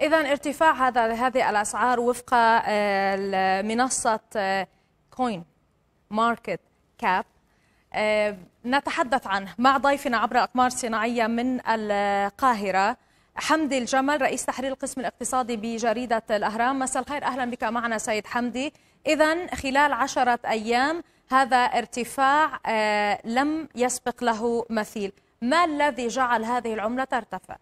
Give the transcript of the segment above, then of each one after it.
إذا ارتفاع هذا هذه الأسعار وفق آه، منصة كوين ماركت كاب نتحدث عنه مع ضيفنا عبر أقمار صناعية من القاهرة حمدي الجمل رئيس تحرير القسم الاقتصادي بجريدة الأهرام مساء الخير أهلا بك معنا سيد حمدي إذا خلال عشرة أيام هذا ارتفاع آه، لم يسبق له مثيل ما الذي جعل هذه العملة ترتفع؟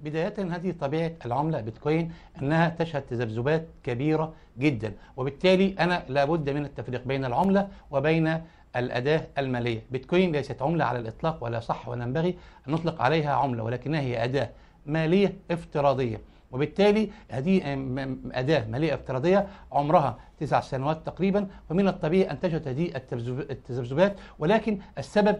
بداية هذه طبيعة العملة بيتكوين أنها تشهد تذبذبات كبيرة جدا وبالتالي أنا لابد من التفريق بين العملة وبين الأداة المالية بيتكوين ليست عملة على الإطلاق ولا صح ولا ينبغي أن نطلق عليها عملة ولكنها هي أداة مالية افتراضية وبالتالي هذه أداة مالية افتراضية عمرها تسع سنوات تقريبا فمن الطبيعي أن تجد هذه التذبذبات ولكن السبب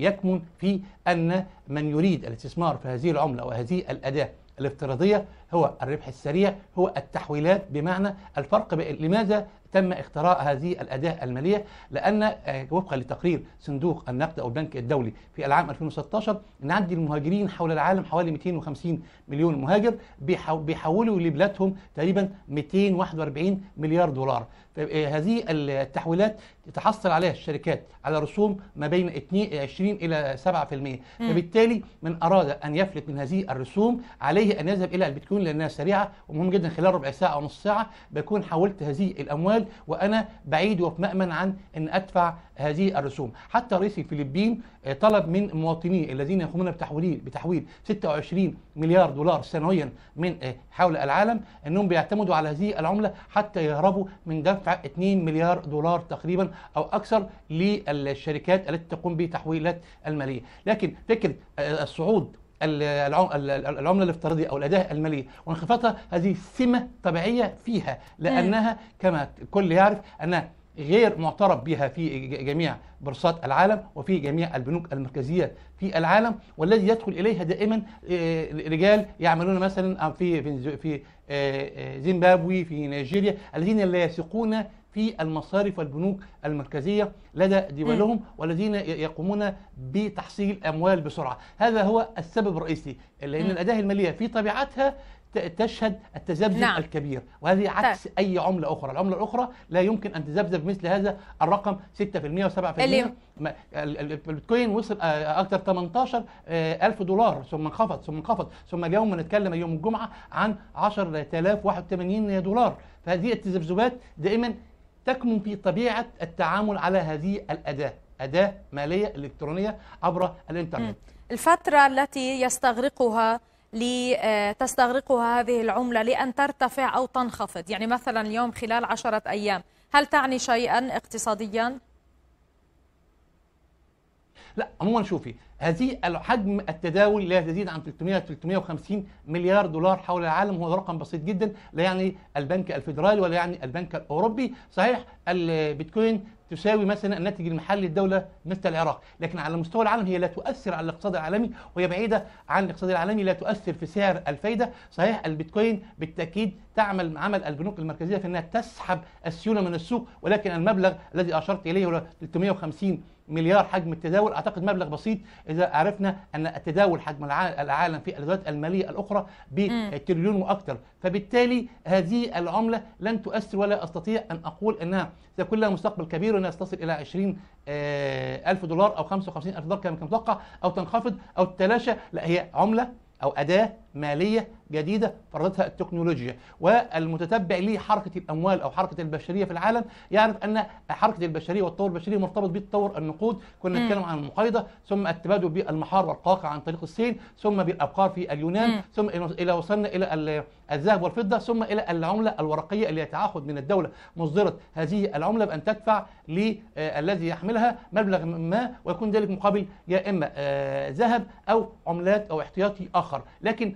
يكمن في أن من يريد الاستثمار في هذه العملة أو هذه الأداة الافتراضية هو الربح السريع هو التحويلات بمعنى الفرق لماذا تم اختراع هذه الأداة المالية لأن آه، وفقا لتقرير صندوق النقد أو البنك الدولي في العام 2016 إن عدد المهاجرين حول العالم حوالي 250 مليون مهاجر بيحولوا لبلادهم تقريبا 241 مليار دولار آه، هذه التحويلات تحصل عليها الشركات على رسوم ما بين 20 آه، إلى 7% فبالتالي من أراد أن يفلت من هذه الرسوم عليه أن يذهب إلى البيتكوين لأنها سريعة ومهم جدا خلال ربع ساعة أو نص ساعة بيكون حولت هذه الأموال الاموال وانا بعيد وفي مامن عن ان ادفع هذه الرسوم حتى رئيس الفلبين آه، طلب من مواطنيه الذين يقومون بتحويل بتحويل 26 مليار دولار سنويا من آه، حول العالم انهم بيعتمدوا على هذه العمله حتى يهربوا من دفع 2 مليار دولار تقريبا او اكثر للشركات التي تقوم بتحويلات الماليه لكن فكره آه، الصعود العمله الافتراضيه او الاداه الماليه وانخفاضها هذه سمه طبيعيه فيها لانها كما الكل يعرف انها غير معترف بها في جميع بورصات العالم وفي جميع البنوك المركزيه في العالم والذي يدخل اليها دائما آه، رجال يعملون مثلا آه، في في آه، زيمبابوي في نيجيريا الذين لا يثقون في المصارف والبنوك المركزية لدى دولهم والذين يقومون بتحصيل أموال بسرعة هذا هو السبب الرئيسي لأن الأداة المالية في طبيعتها تشهد التذبذب نعم. الكبير وهذه عكس طيب. اي عمله اخرى العمله الاخرى لا يمكن ان تذبذب مثل هذا الرقم 6% و7% اليوم البيتكوين وصل آه، اكثر 18 آه، ألف دولار ثم انخفض ثم انخفض ثم اليوم نتكلم يوم الجمعه عن 10081 دولار فهذه التذبذبات دائما تكمن في طبيعه التعامل على هذه الاداه اداه ماليه الكترونيه عبر الانترنت م. الفتره التي يستغرقها لتستغرقها هذه العملة لأن ترتفع أو تنخفض يعني مثلا اليوم خلال عشرة أيام هل تعني شيئا اقتصاديا؟ لا عموما شوفي هذه حجم التداول لا تزيد عن 300 350 مليار دولار حول العالم هو رقم بسيط جدا لا يعني البنك الفيدرالي ولا يعني البنك الاوروبي صحيح البيتكوين تساوي مثلا الناتج المحلي للدولة مثل العراق لكن على مستوى العالم هي لا تؤثر على الاقتصاد العالمي وهي بعيدة عن الاقتصاد العالمي لا تؤثر في سعر الفايدة صحيح البيتكوين بالتأكيد تعمل عمل البنوك المركزية في أنها تسحب السيولة من السوق ولكن المبلغ الذي أشرت إليه هو 350 مليار حجم التداول اعتقد مبلغ بسيط اذا عرفنا ان التداول حجم العالم في الادوات الماليه الاخرى بتريليون واكثر فبالتالي هذه العمله لن تؤثر ولا استطيع ان اقول انها سيكون لها مستقبل كبير وانها ستصل الى 20 آه، ألف دولار او 55 ألف دولار كما كان متوقع او تنخفض او تتلاشى لا هي عمله او اداه ماليه جديدة فرضتها التكنولوجيا والمتتبع لحركة الأموال أو حركة البشرية في العالم يعرف أن حركة البشرية والتطور البشري مرتبط بتطور النقود كنا نتكلم عن المقايضة ثم التبادل بالمحار والقاقع عن طريق الصين ثم بالأبقار في اليونان ثم إلى وصلنا إلى الذهب والفضة ثم إلى العملة الورقية اللي يتعاقد من الدولة مصدرة هذه العملة بأن تدفع للذي آه، يحملها مبلغ ما ويكون ذلك مقابل يا إما آه، ذهب أو عملات أو احتياطي آخر لكن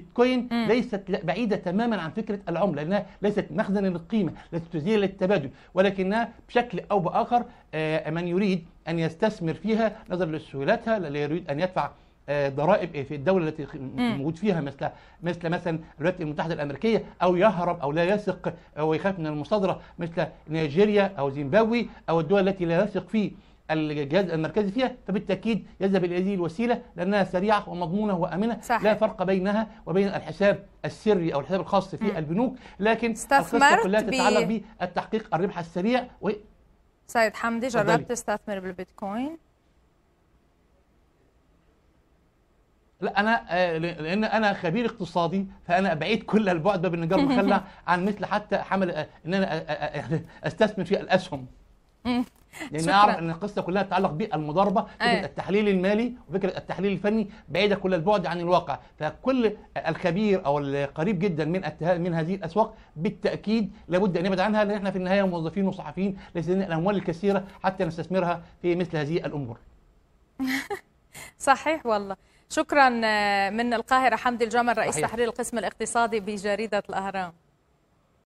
البيتكوين مم. ليست بعيدة تماما عن فكرة العملة لأنها ليست مخزنا للقيمة ليست تزيل للتبادل ولكنها بشكل أو بآخر آه، من يريد أن يستثمر فيها نظرا لسهولتها لا يريد أن يدفع آه، ضرائب في الدوله التي موجود فيها مثل مثل مثلا الولايات المتحده الامريكيه او يهرب او لا يثق او يخاف من المصادره مثل نيجيريا او زيمبابوي او الدول التي لا يثق فيه الجهاز المركزي فيها فبالتاكيد يذهب الى هذه الوسيله لانها سريعه ومضمونه وامنه صحيح. لا فرق بينها وبين الحساب السري او الحساب الخاص في م. البنوك لكن استثمرت كلها تتعلق بالتحقيق الربح السريع و سيد حمدي جربت تستثمر بالبيتكوين لا انا آه، لان انا خبير اقتصادي فانا بعيد كل البعد باب بالنجار المخلع عن مثل حتى حمل آه، ان انا آه، استثمر في الاسهم لان اعرف ان القصه كلها تتعلق بالمضاربه فكره أيه. التحليل المالي وفكره التحليل الفني بعيده كل البعد عن الواقع فكل الخبير او القريب جدا من من هذه الاسواق بالتاكيد لابد ان يبعد عنها لان احنا في النهايه موظفين وصحفيين ليس لنا الاموال الكثيره حتى نستثمرها في مثل هذه الامور صحيح والله شكرا آه، من القاهره حمدي الجمل رئيس تحرير القسم الاقتصادي بجريده الاهرام